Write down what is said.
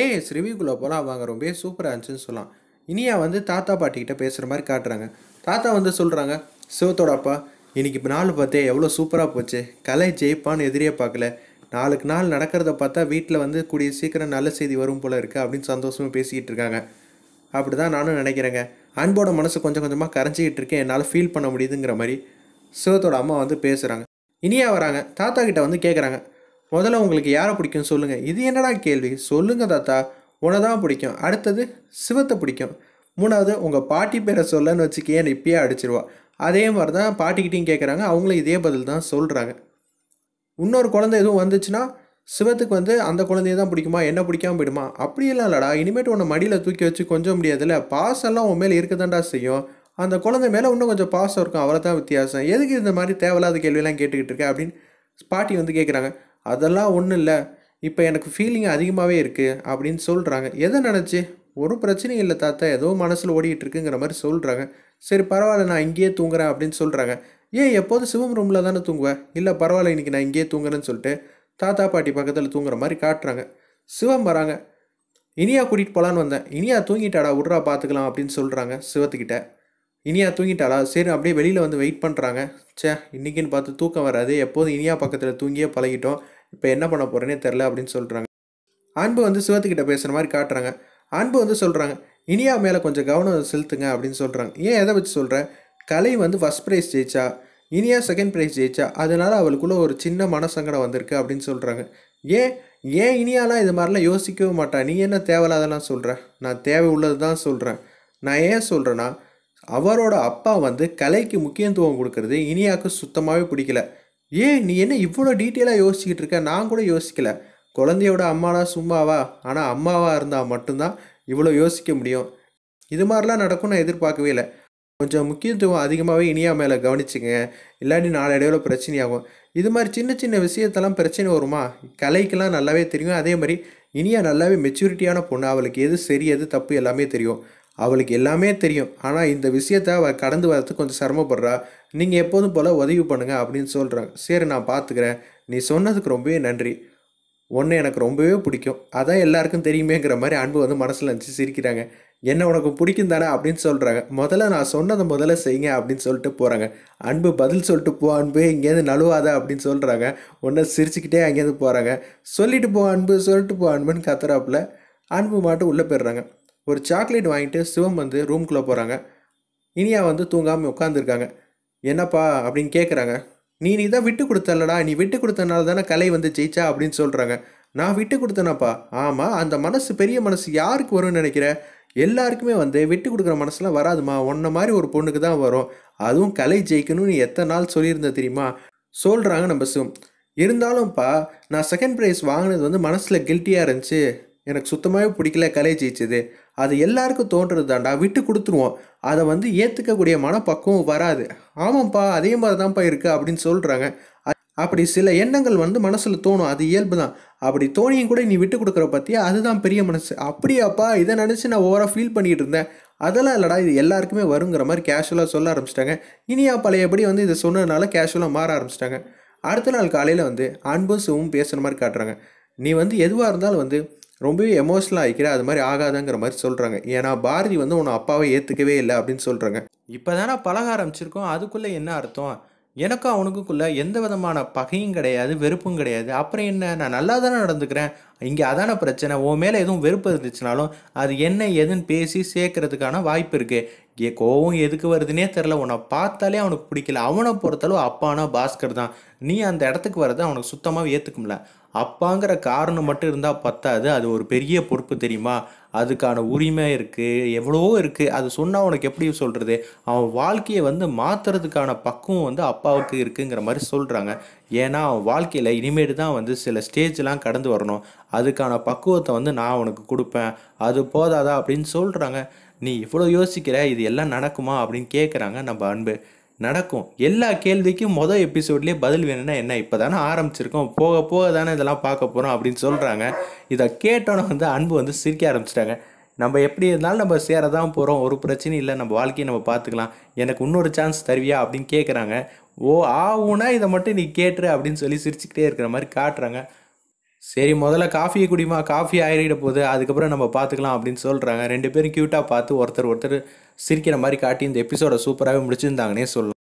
as ரிவ்யூக்குள்ளே போகலாம் அவங்க ரொம்ப சூப்பராக இருந்துச்சுன்னு சொல்லலாம் இனியா வந்து தாத்தா பாட்டிக்கிட்ட பேசுகிற மாதிரி காட்டுறாங்க தாத்தா வந்து சொல்கிறாங்க சிவத்தோட அப்பா இன்றைக்கி இப்போ நாள் பார்த்தே எவ்வளோ சூப்பராக போச்சு கலை ஜெயிப்பான்னு எதிரியே பார்க்கல நாளுக்கு நாள் நடக்கிறத பார்த்தா வீட்டில் வந்து கூடிய சீக்கிரம் நல்ல செய்தி வரும் போல் இருக்குது அப்படின்னு சந்தோஷமாக பேசிக்கிட்டு இருக்காங்க அப்படி தான் நானும் நினைக்கிறேங்க அன்போட மனசு கொஞ்சம் கொஞ்சமாக கரைஞ்சிக்கிட்டு இருக்கேன் என்னால் ஃபீல் பண்ண முடியுதுங்கிற மாதிரி சிவத்தோட அம்மா வந்து பேசுகிறாங்க இனியா வராங்க தாத்தா கிட்ட வந்து கேட்குறாங்க முதல்ல உங்களுக்கு யாரை பிடிக்கும் சொல்லுங்கள் இது என்னடா கேள்வி சொல்லுங்கள் தாத்தா உன்னை தான் பிடிக்கும் அடுத்தது சிவத்தை பிடிக்கும் மூணாவது உங்கள் பாட்டி பேரை சொல்லன்னு என்னை இப்பயே அடிச்சிருவா அதே மாதிரி தான் பாட்டிக்கிட்டையும் கேட்குறாங்க அவங்களும் இதே பதில் தான் சொல்கிறாங்க இன்னொரு குழந்தை எதுவும் வந்துச்சுன்னா சிவத்துக்கு வந்து அந்த குழந்தைய தான் பிடிக்குமா என்ன பிடிக்காமல் போயிடுமா அப்படியெல்லாம் இல்லைடா இனிமேட்டு உன்னை மடியில் தூக்கி வச்சு கொஞ்சம் முடியாதுல்ல பாசெல்லாம் உன் மேலே இருக்குதாண்டா செய்யும் அந்த குழந்தை மேலே இன்னும் கொஞ்சம் பாசம் இருக்கும் அவ்வளோ தான் வித்தியாசம் எதுக்கு இந்த மாதிரி தேவையில்லாத கேள்வியெல்லாம் கேட்டுக்கிட்டு இருக்கேன் அப்படின்னு பாட்டி வந்து கேட்குறாங்க அதெல்லாம் ஒன்றும் இல்லை இப்போ எனக்கு ஃபீலிங் அதிகமாகவே இருக்குது அப்படின்னு சொல்கிறாங்க எதை நினச்சி ஒரு பிரச்சனையும் இல்லை தாத்தா ஏதோ மனசில் ஓடிட்டுருக்குங்கிற மாதிரி சொல்கிறாங்க சரி பரவாயில்ல நான் இங்கேயே தூங்குறேன் அப்படின்னு சொல்கிறாங்க ஏன் எப்போது சிவம் ரூமில் தானே தூங்குவேன் இல்லை பரவாயில்ல இன்றைக்கி நான் இங்கேயே தூங்குறேன்னு சொல்லிட்டு தாத்தா பாட்டி பக்கத்தில் தூங்குற மாதிரி காட்டுறாங்க சிவம் வராங்க இனியா கூட்டிகிட்டு போகலான்னு வந்தேன் இனியா தூங்கிட்டாடா விட்றா பார்த்துக்கலாம் அப்படின்னு சொல்கிறாங்க சிவத்துக்கிட்ட இனியா தூங்கிட்டாளா சரி அப்படியே வெளியில் வந்து வெயிட் பண்ணுறாங்க சே இன்றைக்கின்னு பார்த்து தூக்கம் வராது எப்போதும் இனியா பக்கத்தில் தூங்கியே பழகிட்டோம் இப்போ என்ன பண்ண போகிறேனே தெரில அப்படின்னு சொல்கிறாங்க அன்பு வந்து சிவத்துக்கிட்ட பேசுகிற மாதிரி காட்டுறாங்க அன்பு வந்து சொல்கிறாங்க இனியா மேலே கொஞ்சம் கவனம் செலுத்துங்க அப்படின்னு சொல்கிறாங்க ஏன் எதை வச்சு சொல்கிற கலை வந்து ஃபஸ்ட் ப்ரைஸ் ஜெயிச்சா இனியா செகண்ட் ப்ரைஸ் ஜெயிச்சா அதனால் அவளுக்குள்ளே ஒரு சின்ன மனசங்கடம் வந்திருக்கு அப்படின்னு சொல்கிறாங்க ஏன் ஏன் இனியாலாம் இது மாதிரிலாம் யோசிக்கவே மாட்டான் நீ என்ன தேவையில்லாதெல்லாம் சொல்கிற நான் தேவை உள்ளது தான் சொல்கிறேன் நான் ஏன் சொல்கிறேன்னா அவரோட அப்பா வந்து கலைக்கு முக்கியத்துவம் கொடுக்கறது இனியாவுக்கு சுத்தமாகவே பிடிக்கல ஏன் நீ என்ன இவ்வளோ டீட்டெயிலாக யோசிச்சுக்கிட்டு இருக்க நான் கூட யோசிக்கல குழந்தையோட அம்மானா சும்மாவா ஆனால் அம்மாவாக இருந்தால் மட்டும்தான் இவ்வளோ யோசிக்க முடியும் இது மாதிரிலாம் நடக்கும் நான் எதிர்பார்க்கவே இல்லை கொஞ்சம் முக்கியத்துவம் அதிகமாகவே இனியா மேலே கவனிச்சுங்க இல்லாட்டி நாளடைவில் பிரச்சனையாகும் இது மாதிரி சின்ன சின்ன விஷயத்தெல்லாம் பிரச்சனை வருமா கலைக்கெல்லாம் நல்லாவே தெரியும் அதே மாதிரி இனியா நல்லாவே மெச்சூரிட்டியான பொண்ணு அவளுக்கு எது சரி எது தப்பு எல்லாமே தெரியும் அவளுக்கு எல்லாமே தெரியும் ஆனால் இந்த விஷயத்த அவள் கடந்து வரதுக்கு கொஞ்சம் சிரமப்படுறா நீங்கள் எப்போதும் போல் உதவி பண்ணுங்கள் அப்படின்னு சொல்கிறாங்க சரி நான் பார்த்துக்கிறேன் நீ சொன்னதுக்கு ரொம்பவே நன்றி ஒன்று எனக்கு ரொம்பவே பிடிக்கும் அதான் எல்லாருக்கும் தெரியுமேங்கிற மாதிரி அன்பு வந்து மனசில் நினச்சி சிரிக்கிறாங்க என்ன உனக்கு பிடிக்கும் தானே அப்படின்னு சொல்கிறாங்க முதல்ல நான் சொன்னதை முதல்ல செய்யுங்க அப்படின்னு சொல்லிட்டு போகிறாங்க அன்பு பதில் சொல்லிட்டு போ அன்பு இங்கேருந்து நழுவாத அப்படின்னு சொல்கிறாங்க ஒன்று சிரிச்சுக்கிட்டே அங்கேருந்து போகிறாங்க சொல்லிட்டு போ அன்பு சொல்லிட்டு போ அன்புன்னு கத்துறாப்புல அன்பு மாட்டு உள்ளே போயிடுறாங்க ஒரு சாக்லேட் வாங்கிட்டு சிவம் வந்து ரூம்குள்ளே போகிறாங்க இனியா வந்து தூங்காமல் உட்காந்துருக்காங்க என்னப்பா அப்படின்னு கேட்குறாங்க நீ நீ தான் விட்டு கொடுத்தல்லடா நீ விட்டு கொடுத்தனால தானே கலை வந்து ஜெயிச்சா அப்படின்னு சொல்கிறாங்க நான் விட்டு கொடுத்தேனப்பா ஆமாம் அந்த மனசு பெரிய மனசு யாருக்கு வரும்னு நினைக்கிற எல்லாருக்குமே வந்து விட்டு கொடுக்குற மனசுலாம் வராதுமா ஒன்ன மாதிரி ஒரு பொண்ணுக்கு தான் வரும் அதுவும் கலை ஜெயிக்கணும்னு எத்தனை நாள் சொல்லியிருந்த தெரியுமா சொல்கிறாங்க நம்ம சும் இருந்தாலும்ப்பா நான் செகண்ட் ப்ரைஸ் வாங்கினது வந்து மனசில் கில்ட்டியாக இருந்துச்சு எனக்கு சுத்தமாகவே பிடிக்கல கலை ஜெயிச்சது அது எல்லாருக்கும் தோன்றதுதாண்டா தாண்டா விட்டு கொடுத்துருவோம் அதை வந்து ஏற்றுக்கக்கூடிய மனப்பக்குவம் வராது ஆமாம்ப்பா அதே மாதிரி தான்ப்பா இருக்குது அப்படின்னு சொல்கிறாங்க அப்படி சில எண்ணங்கள் வந்து மனசில் தோணும் அது இயல்பு தான் அப்படி தோணியும் கூட நீ விட்டு கொடுக்குற பற்றியா அதுதான் பெரிய மனசு அப்படியாப்பா இதை நினச்சி நான் ஓவராக ஃபீல் பண்ணிகிட்டு இருந்தேன் அதெல்லாம் இல்லைடா இது எல்லாருக்குமே வருங்கிற மாதிரி கேஷுவலாக சொல்ல ஆரம்பிச்சிட்டாங்க இனியா பழையபடி வந்து இதை சொன்னதுனால கேஷுவலாக மாற ஆரம்பிச்சிட்டாங்க அடுத்த நாள் காலையில் வந்து அன்பும் சிவும் பேசுகிற மாதிரி காட்டுறாங்க நீ வந்து எதுவாக இருந்தாலும் வந்து ரொம்பவே எமோஷனல் ஆகிக்கிற அது மாதிரி ஆகாதங்கிற மாதிரி சொல்கிறாங்க ஏன்னா பாரதி வந்து உன்னை அப்பாவை ஏற்றுக்கவே இல்லை அப்படின்னு சொல்கிறாங்க இப்போ தானே பழக ஆரம்பிச்சிருக்கோம் அதுக்குள்ளே என்ன அர்த்தம் எனக்கும் அவனுக்குள்ளே எந்த விதமான பகையும் கிடையாது வெறுப்பும் கிடையாது அப்புறம் என்ன நான் நல்லா தானே நடந்துக்கிறேன் இங்கே அதான பிரச்சனை உன் மேலே எதுவும் வெறுப்பு இருந்துச்சுனாலும் அது என்ன எதுன்னு பேசி சேர்க்கறதுக்கான வாய்ப்பு இருக்குது இங்கே கோவம் எதுக்கு வருதுன்னே தெரில உன்னை பார்த்தாலே அவனுக்கு பிடிக்கல அவனை பொறுத்தளவு அப்பானா பாஸ்கர் தான் நீ அந்த இடத்துக்கு வர்றதை அவனுக்கு சுத்தமாக ஏற்றுக்கும்ல அப்பாங்கிற காரணம் மட்டும் இருந்தால் பத்தாது அது ஒரு பெரிய பொறுப்பு தெரியுமா அதுக்கான உரிமை இருக்குது எவ்வளவோ இருக்குது அது சொன்னால் உனக்கு எப்படி சொல்கிறது அவன் வாழ்க்கையை வந்து மாற்றுறதுக்கான பக்குவம் வந்து அப்பாவுக்கு இருக்குங்கிற மாதிரி சொல்கிறாங்க ஏன்னா அவன் வாழ்க்கையில் இனிமேடு தான் வந்து சில ஸ்டேஜ்லாம் கடந்து வரணும் அதுக்கான பக்குவத்தை வந்து நான் உனக்கு கொடுப்பேன் அது போதாதா அப்படின்னு சொல்கிறாங்க நீ இவ்வளோ யோசிக்கிற இது எல்லாம் நடக்குமா அப்படின்னு கேட்குறாங்க நம்ம அன்பு நடக்கும் எல்லா கேள்விக்கும் மொதல் எபிசோட்லேயே பதில் வேணும்னா என்ன இப்போ தானே ஆரம்பிச்சிருக்கோம் போக போக தானே இதெல்லாம் பார்க்க போகிறோம் அப்படின்னு சொல்கிறாங்க இதை கேட்டோன்னே வந்து அன்பு வந்து சிரிக்க ஆரம்பிச்சிட்டாங்க நம்ம எப்படி இருந்தாலும் நம்ம சேர தான் போகிறோம் ஒரு பிரச்சனையும் இல்லை நம்ம வாழ்க்கையை நம்ம பார்த்துக்கலாம் எனக்கு இன்னொரு சான்ஸ் தருவியா அப்படின்னு கேட்குறாங்க ஓ ஆவுனா இதை மட்டும் நீ கேட்டுரு அப்படின்னு சொல்லி சிரிச்சுக்கிட்டே இருக்கிற மாதிரி காட்டுறாங்க சரி முதல்ல காஃபியை குடிமா காஃபி ஆயிட போகுது அதுக்கப்புறம் நம்ம பார்த்துக்கலாம் அப்படின்னு சொல்கிறாங்க ரெண்டு பேரும் க்யூட்டாக பார்த்து ஒருத்தர் ஒருத்தர் சிரிக்கிற மாதிரி காட்டி இந்த எபிசோடை சூப்பராகவே முடிச்சிருந்தாங்கன்னே சொல்லலாம்